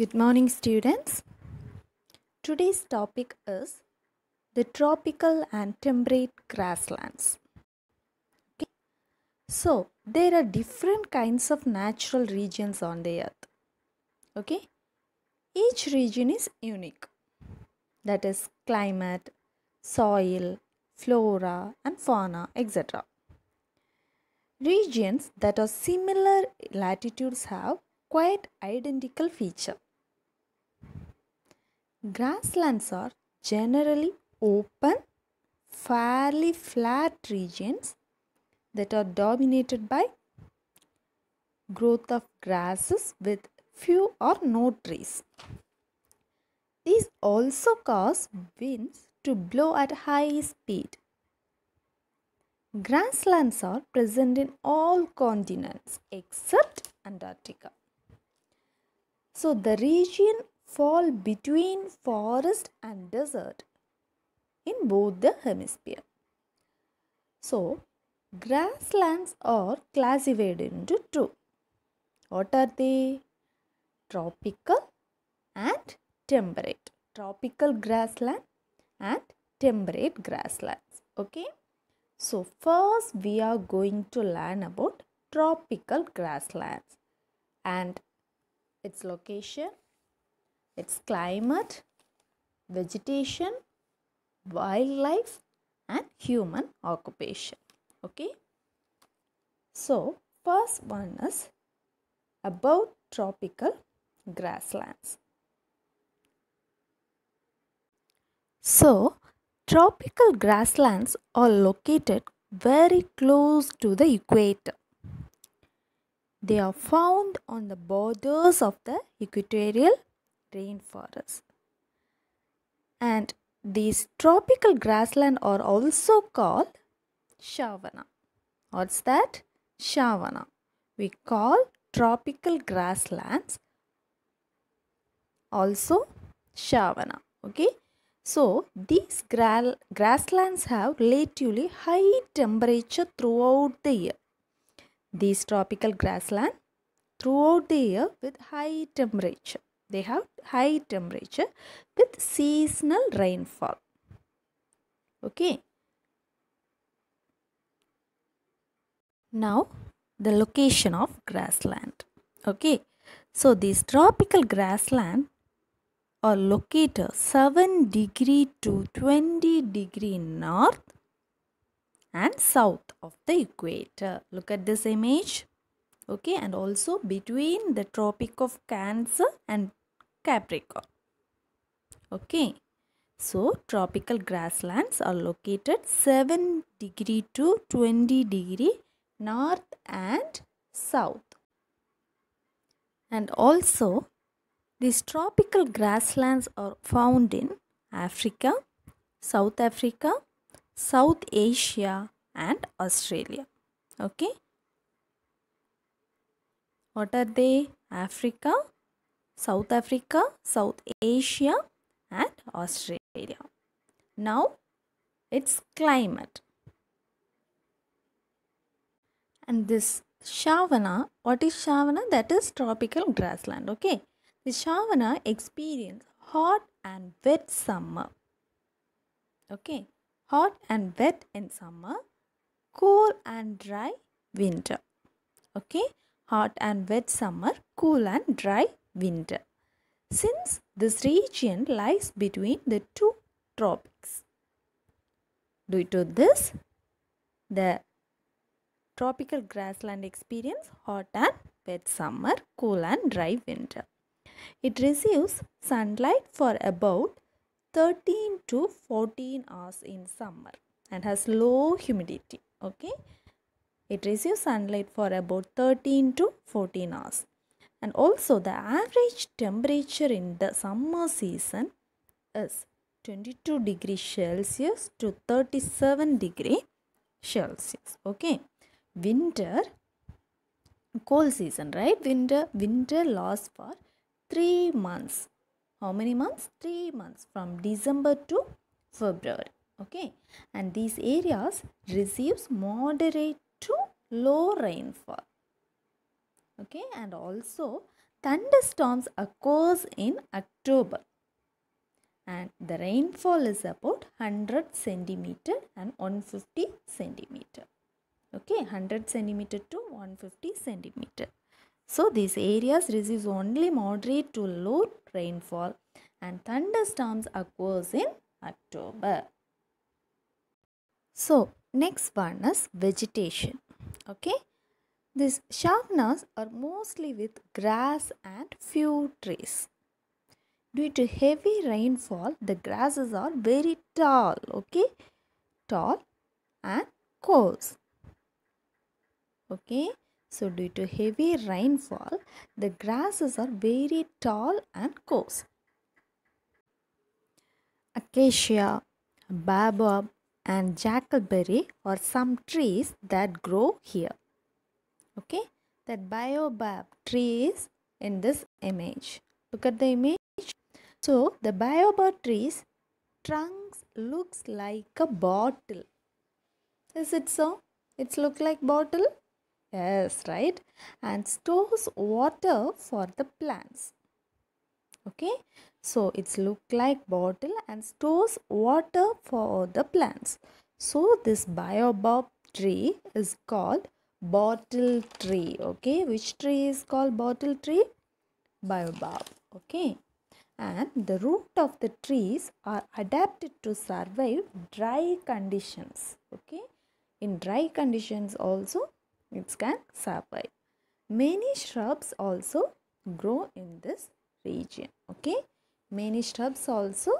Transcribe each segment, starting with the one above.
Good morning, students. Today's topic is the tropical and temperate grasslands. Okay. So, there are different kinds of natural regions on the earth. Okay. Each region is unique. That is climate, soil, flora and fauna, etc. Regions that are similar latitudes have quite identical features. Grasslands are generally open, fairly flat regions that are dominated by growth of grasses with few or no trees. These also cause winds to blow at high speed. Grasslands are present in all continents except Antarctica. So the region fall between forest and desert in both the hemisphere. So, grasslands are classified into two. What are they? Tropical and temperate. Tropical grassland and temperate grasslands. Okay. So, first we are going to learn about tropical grasslands and its location its climate, vegetation, wildlife and human occupation. Okay. So, first one is about tropical grasslands. So, tropical grasslands are located very close to the equator. They are found on the borders of the equatorial rainforests. And these tropical grassland are also called Shavana. What's that? Shavana. We call tropical grasslands also Shavana. Okay. So, these gra grasslands have relatively high temperature throughout the year. These tropical grassland throughout the year with high temperature. They have high temperature with seasonal rainfall. Okay. Now, the location of grassland. Okay. So, this tropical grassland are located 7 degree to 20 degree north and south of the equator. Look at this image. Okay, and also between the Tropic of Cancer and Capricorn. Okay. So, tropical grasslands are located 7 degree to 20 degree north and south. And also, these tropical grasslands are found in Africa, South Africa, South Asia and Australia. Okay. What are they? Africa, South Africa, South Asia and Australia. Now its climate. And this Shavana, what is Shavana? That is tropical grassland, okay. The Shavana experience hot and wet summer. Okay, hot and wet in summer, cool and dry winter. Okay, hot and wet summer, cool and dry winter. Since this region lies between the two tropics. Due to this, the tropical grassland experience hot and wet summer, cool and dry winter. It receives sunlight for about 13 to 14 hours in summer and has low humidity. Okay. It receives sunlight for about 13 to 14 hours and also the average temperature in the summer season is 22 degree Celsius to 37 degree Celsius. Okay. Winter, cold season, right? Winter, winter lasts for 3 months. How many months? 3 months from December to February. Okay. And these areas receives moderate to low rainfall okay and also thunderstorms occurs in October and the rainfall is about 100 centimeter and 150 centimeter okay 100 centimeter to 150 centimeter so these areas receives only moderate to low rainfall and thunderstorms occurs in October. So next one is vegetation. Okay. These sharpeners are mostly with grass and few trees. Due to heavy rainfall, the grasses are very tall, okay? Tall and coarse. Okay, so due to heavy rainfall, the grasses are very tall and coarse. Acacia, baobab and jackalberry are some trees that grow here okay that biobab tree is in this image look at the image so the biobab tree's trunks looks like a bottle is it so it's look like bottle yes right and stores water for the plants okay so it's look like bottle and stores water for the plants so this biobob tree is called bottle tree okay which tree is called bottle tree baobab okay and the root of the trees are adapted to survive dry conditions okay in dry conditions also it can survive many shrubs also grow in this region okay many shrubs also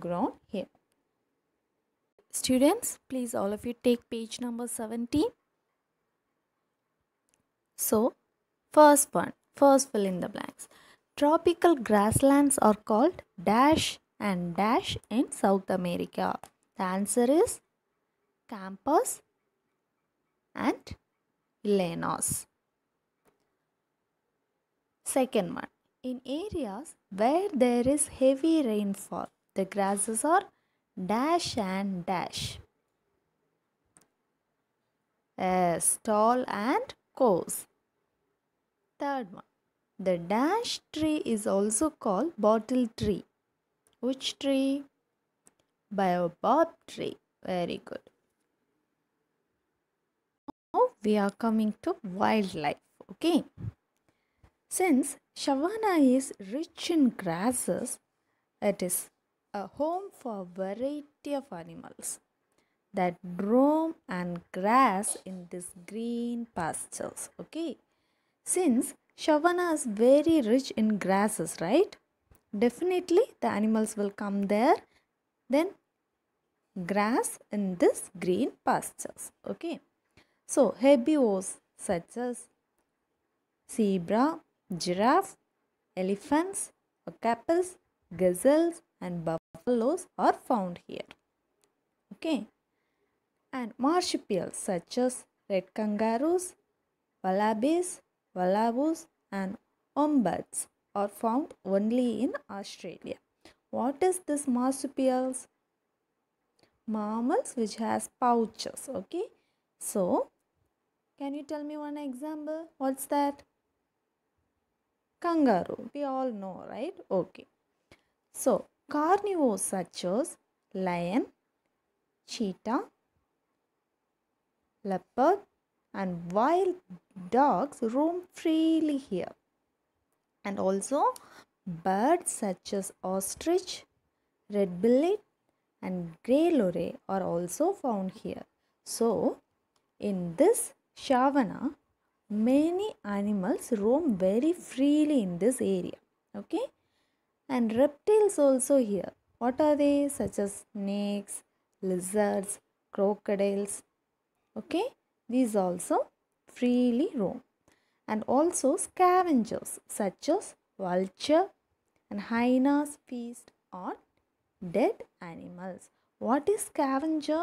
grown here students please all of you take page number 17 so, first one, first fill in the blanks. Tropical grasslands are called dash and dash in South America. The answer is Campos and Llanos. Second one, in areas where there is heavy rainfall, the grasses are dash and dash. Yes, uh, tall and course. Third one. The dash tree is also called bottle tree. Which tree? Biobob tree. Very good. Now we are coming to wildlife. Okay. Since Shavana is rich in grasses, it is a home for a variety of animals that roam and grass in these green pastures. Okay. Since Shavana is very rich in grasses, right? Definitely the animals will come there. Then grass in this green pastures. Okay. So herbivores such as zebra, giraffe, elephants, capels, gazelles and buffaloes are found here. Okay and marsupials such as red kangaroos, wallabies, wallaboos and ombuds are found only in Australia. What is this marsupials? Mammals which has pouches, okay? So, can you tell me one example? What's that? Kangaroo, we all know, right? Okay. So, carnivores such as lion, cheetah, leopard, and wild dogs roam freely here. And also, birds such as ostrich, red billet, and grey loray are also found here. So, in this Shavana, many animals roam very freely in this area. Okay, and reptiles also here. What are they? Such as snakes, lizards, crocodiles, okay these also freely roam and also scavengers such as vulture and hyenas feast on dead animals what is scavenger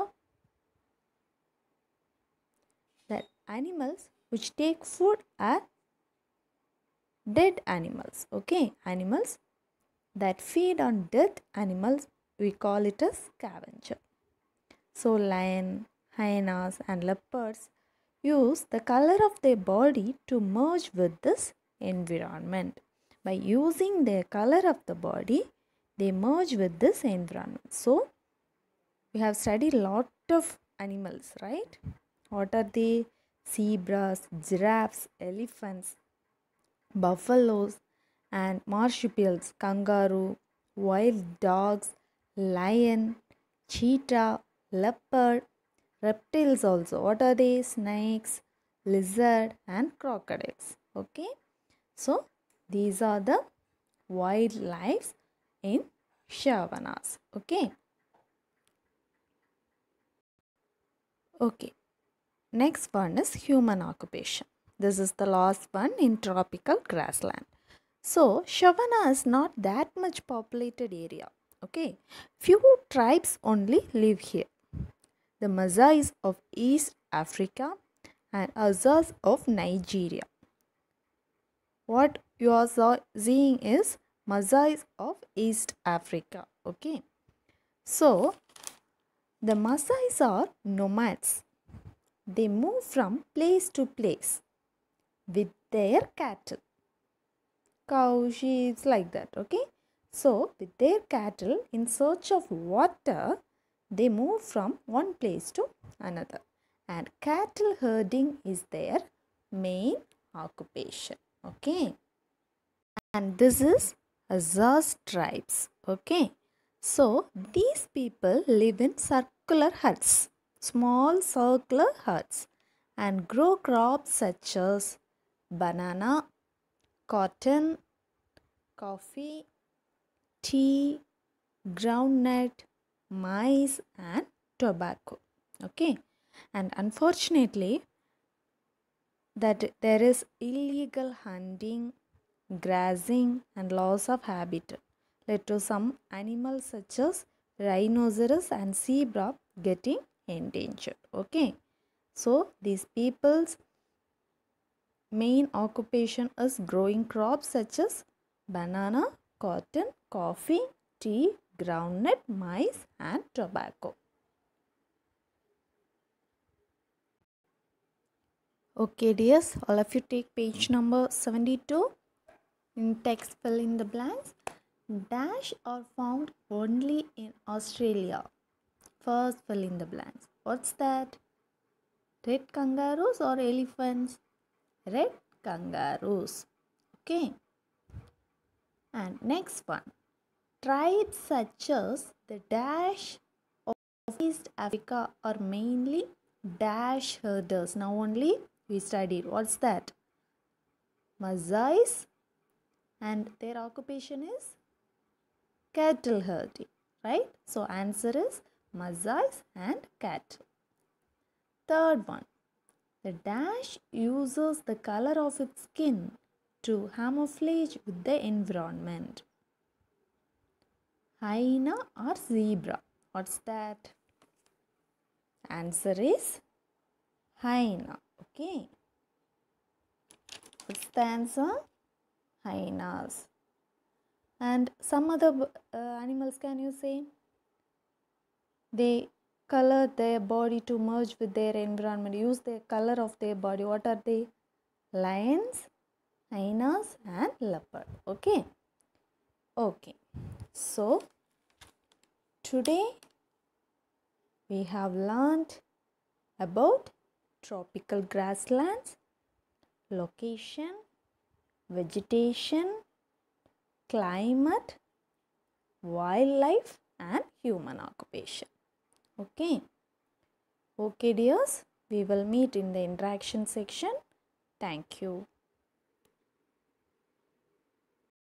that animals which take food are dead animals okay animals that feed on dead animals we call it a scavenger so lion hyenas and leopards use the color of their body to merge with this environment. By using their color of the body, they merge with this environment. So, we have studied lot of animals, right? What are they? Zebras, giraffes, elephants, buffaloes and marsupials, kangaroo, wild dogs, lion, cheetah, leopard reptiles also what are they snakes lizard and crocodiles okay so these are the wildlife in Shavanas okay okay next one is human occupation this is the last one in tropical grassland so Shavana is not that much populated area okay few tribes only live here the Maasais of East Africa, and others of Nigeria. What you are seeing is Maasais of East Africa. Okay. So, the Maasais are nomads. They move from place to place with their cattle. Cow, sheep, like that. Okay. So, with their cattle in search of water, they move from one place to another and cattle herding is their main occupation. Okay. And this is Azaz tribes. Okay. So these people live in circular huts, small circular huts and grow crops such as banana, cotton, coffee, tea, groundnut, mice and tobacco okay and unfortunately that there is illegal hunting grazing and loss of habitat led to some animals such as rhinoceros and zebra getting endangered okay so these people's main occupation is growing crops such as banana cotton coffee tea groundnut, mice and tobacco. Okay dears, all of you take page number 72. In text fill in the blanks. Dash are found only in Australia. First fill in the blanks. What's that? Red kangaroos or elephants? Red kangaroos. Okay. And next one. Tribes such as the Dash of East Africa are mainly Dash herders. Now only we studied. What's that? Mazais and their occupation is cattle herding. Right? So answer is Mazais and cattle. Third one. The dash uses the color of its skin to camouflage with the environment hyena or zebra? What's that? Answer is hyena. Okay. What's the answer? Hyenas. And some other uh, animals can you say? They color their body to merge with their environment. Use the color of their body. What are they? Lions, hyenas and leopard. Okay. Okay. So, Today we have learned about tropical grasslands, location, vegetation, climate, wildlife and human occupation. Okay. Okay dears, we will meet in the interaction section. Thank you.